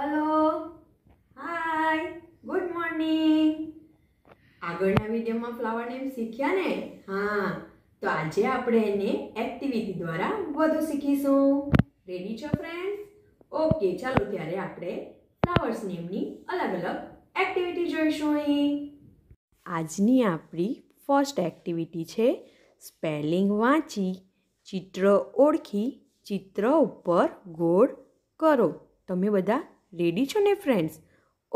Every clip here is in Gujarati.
હલો હાય ગુડ મોર્નિંગ આગળના વિડીયોમાં ફ્લાવર નેમ શીખ્યા ને હા તો આજે આપણે એને એક્ટિવિટી દ્વારા વધુ શીખીશું રેડી છો ફ્રેન્ડ્સ ઓકે ચાલો ત્યારે આપણે ફ્લાવર્સ નેમની અલગ અલગ એક્ટિવિટી જોઈશું અહીં આજની આપણી ફર્સ્ટ એક્ટિવિટી છે સ્પેલિંગ વાંચી ચિત્ર ઓળખી ચિત્ર ઉપર ગોળ કરો તમે બધા રેડી છો ને ફ્રેન્ડ્સ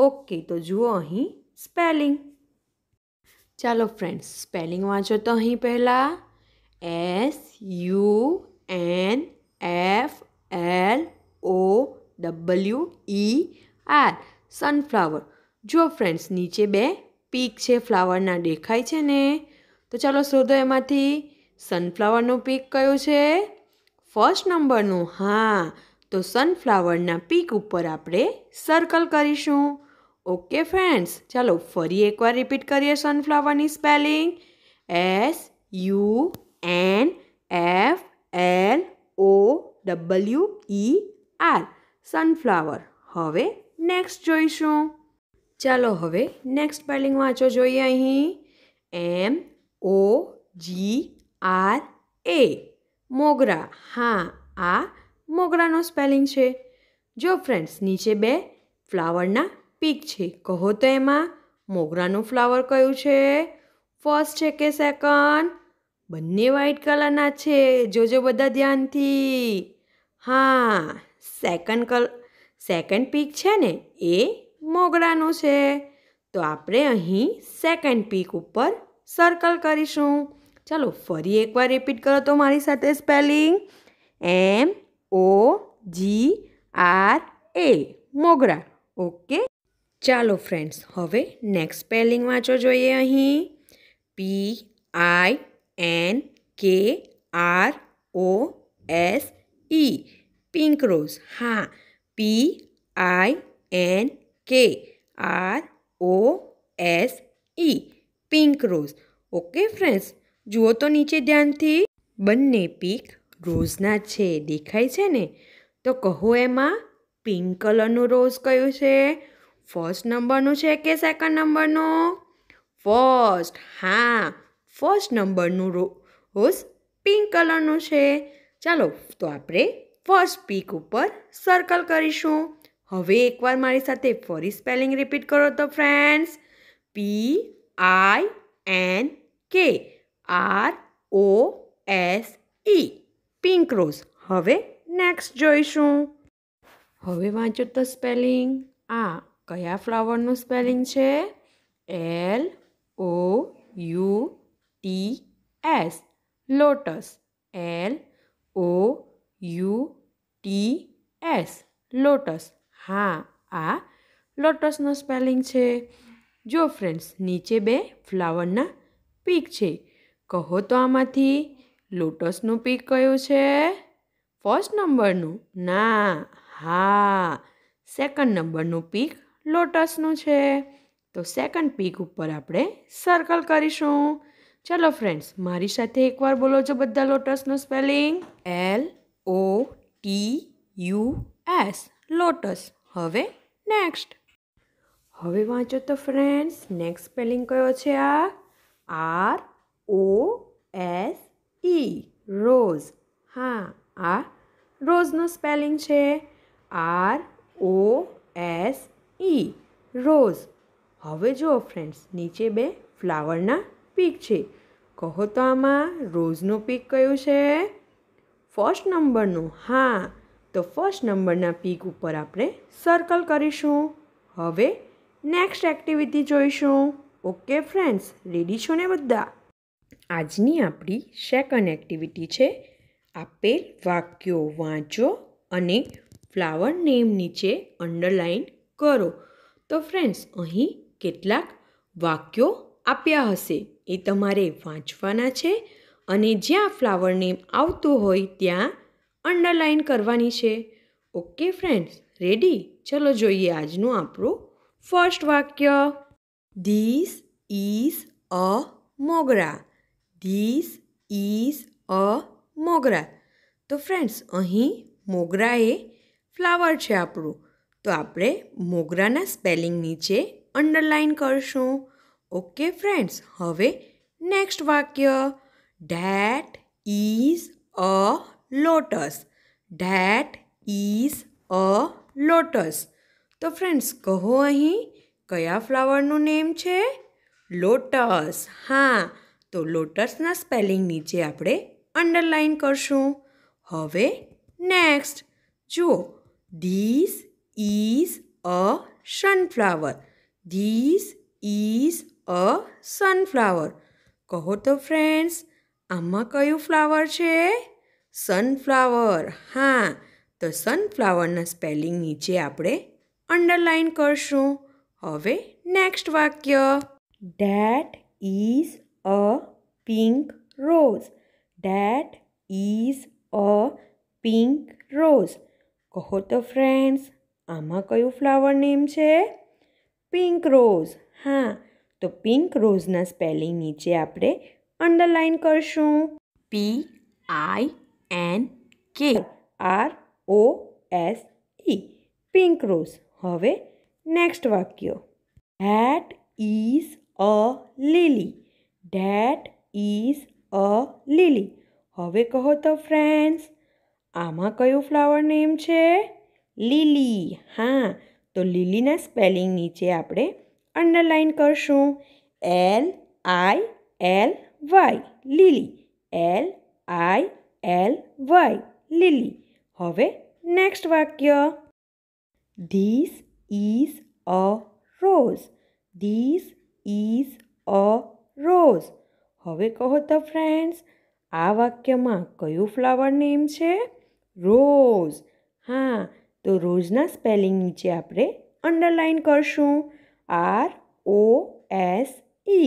ઓકે તો જુઓ અહીં સ્પેલિંગ ચાલો ફ્રેન્ડ્સ સ્પેલિંગ વાંચો તો અહીં પહેલાં S U N F L O W E R sunflower જુઓ ફ્રેન્ડ્સ નીચે બે પીક છે ફ્લાવરના દેખાય છે ને તો ચાલો શોધો એમાંથી સનફ્લાવરનો પીક કયો છે ફર્સ્ટ નંબરનું હા તો સનફ્લાવરના પીક ઉપર આપણે સર્કલ કરીશું ઓકે ફ્રેન્ડ્સ ચાલો ફરી એકવાર રિપીટ કરીએ સનફ્લાવરની spelling S U N F L O W E R sunflower હવે નેક્સ્ટ જોઈશું ચાલો હવે નેક્સ્ટ સ્પેલિંગ વાંચો જોઈએ અહીં એમ ઓ જી આર એ મોગરા હા આ મોગરાનો સ્પેલિંગ છે જો ફ્રેન્ડ્સ નીચે બે ફ્લાવરના પીક છે કહો તો એમાં મોગરાનું ફ્લાવર કયું છે ફર્સ્ટ છે કે સેકન્ડ બંને વ્હાઈટ કલરના છે જોજો બધા ધ્યાનથી હા સેકન્ડ કલ સેકન્ડ પીક છે ને એ મોગરાનું છે તો આપણે અહીં સેકન્ડ પીક ઉપર સર્કલ કરીશું ચાલો ફરી એકવાર રિપીટ કરો તો મારી સાથે spelling M O G R A mogra okay ચાલો ફ્રેન્ડ્સ હવે નેક્સ્ટ સ્પેલિંગ વાંચો જોઈએ અહીં P I N K R O S E pink rose હા P I N K R O S E pink rose okay friends જુઓ તો નીચે ધ્યાનથી બંને પીક રોઝના છે દેખાય છે ને તો કહો એમાં પિંક કલરનું રોઝ કયું છે ફર્સ્ટ નંબરનું છે કે સેકન્ડ નંબરનું ફર્સ્ટ હા ફર્સ્ટ નંબરનું રોઝ પિંક કલરનું છે ચાલો તો આપણે ફર્સ્ટ પીક ઉપર સર્કલ કરીશું હવે એકવાર મારી સાથે ફરી સ્પેલિંગ રિપીટ કરો તો friends P I N K R O S E pink rose હવે નેક્સ્ટ જોઈશું હવે વાંચો તો સ્પેલિંગ આ કયા ફ્લાવરનું સ્પેલિંગ છે L O U T S lotus L O U T S lotus હા આ લોટસનો સ્પેલિંગ છે જો ફ્રેન્ડ્સ નીચે બે ફ્લાવરના પીક છે કહો તો આમાંથી લોટસનું પીક કયું છે ફર્સ્ટ નંબરનું ના હા સેકન્ડ નંબરનું પીક લોટસનું છે તો સેકન્ડ પીક ઉપર આપણે સર્કલ કરીશું ચલો ફ્રેન્ડ્સ મારી સાથે એકવાર બોલો છો બધા લોટસનું spelling L O T U S lotus હવે નેક્સ્ટ હવે વાંચો તો ફ્રેન્ડ્સ નેક્સ્ટ સ્પેલિંગ કયો છે આ R O S E rose હા આ રોઝનું સ્પેલિંગ છે R O S E rose હવે જુઓ ફ્રેન્ડ્સ નીચે બે ફ્લાવરના પીક છે કહો તો આમાં રોઝનું પીક કયું છે ફર્સ્ટ નંબરનું હા તો ફર્સ્ટ નંબરના પીક ઉપર આપણે સર્કલ કરીશું હવે નેક્સ્ટ એક્ટિવિટી જોઈશું ઓકે ફ્રેન્ડ્સ રેડી છો ને બધા આજની આપણી સેકન્ડ એક્ટિવિટી છે આપેલ વાક્યો વાંચો અને ફ્લાવર નેમ નીચે અંડરલાઈન કરો તો ફ્રેન્ડ્સ અહીં કેટલાક વાક્યો આપ્યા હશે એ તમારે વાંચવાના છે અને જ્યાં ફ્લાવર નેમ આવતું હોય ત્યાં અંડરલાઈન કરવાની છે ઓકે ફ્રેન્ડ્સ રેડી ચલો જોઈએ આજનું આપણું ફર્સ્ટ વાક્ય this is a mogra this is a mogra તો ફ્રેન્ડ્સ અહીં મોગરા એ ફ્લાવર છે આપણું તો આપણે મોગરાના સ્પેલિંગ નીચે અંડરલાઇન કરશું ઓકે ફ્રેન્ડ્સ હવે નેક્સ્ટ વાક્ય that is a lotus that is a lotus તો ફ્રેન્ડ્સ કહો અહીં કયા ફ્લાવરનું નેમ છે લોટસ હા તો લોટસના સ્પેલિંગ નીચે આપણે અંડરલાઈન કરશું હવે નેક્સ્ટ જુઓ this is a sunflower this is a sunflower કહો તો ફ્રેન્ડ્સ આમાં કયું ફ્લાવર છે સનફ્લાવર હા તો સનફ્લાવરના સ્પેલિંગ નીચે આપણે અંડરલાઈન કરશું હવે નેક્સ્ટ વાક્ય that is a pink rose. That is a pink rose. કહો તો ફ્રેન્ડ્સ આમાં કયું ફ્લાવર નેમ છે પિંક રોઝ હા તો પિંક રોઝના સ્પેલિંગ નીચે આપણે અંડરલાઇન કરશું P I N K R O S E pink rose હવે નેક્સ્ટ વાક્ય that is a lily that is a lily હવે કહો તો ફ્રેન્ડ્સ આમાં કયું ફ્લાવર નેમ છે લીલી હા તો લીલીના સ્પેલિંગ નીચે આપણે અંડરલાઇન કરશું L I L Y lily L I L Y lily હવે નેક્સ્ટ વાક્ય this is a rose this is a rose હવે કહો તો ફ્રેન્ડ્સ આ વાક્યમાં કયું ફ્લાવર નેમ છે રોઝ હા તો રોઝના સ્પેલિંગ નીચે આપણે અંડરલાઇન કરશું R O S E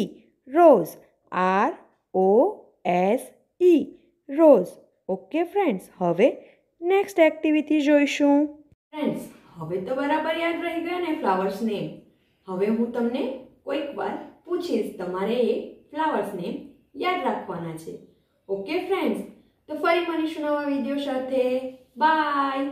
rose R O S E rose okay friends હવે નેક્સ્ટ એક્ટિવિટી જોઈશું ફ્રેન્ડ્સ હવે તો બરાબર યાદ રહી ગયા ને ફ્લાવર્સ નેમ હવે હું તમને કોઈક વાર પૂછીશ તમારે એ ફ્લાવર્સને યાદ રાખવાના છે ઓકે ફ્રેન્ડ્સ તો ફરી મળીશું નવા વિડીયો સાથે બાય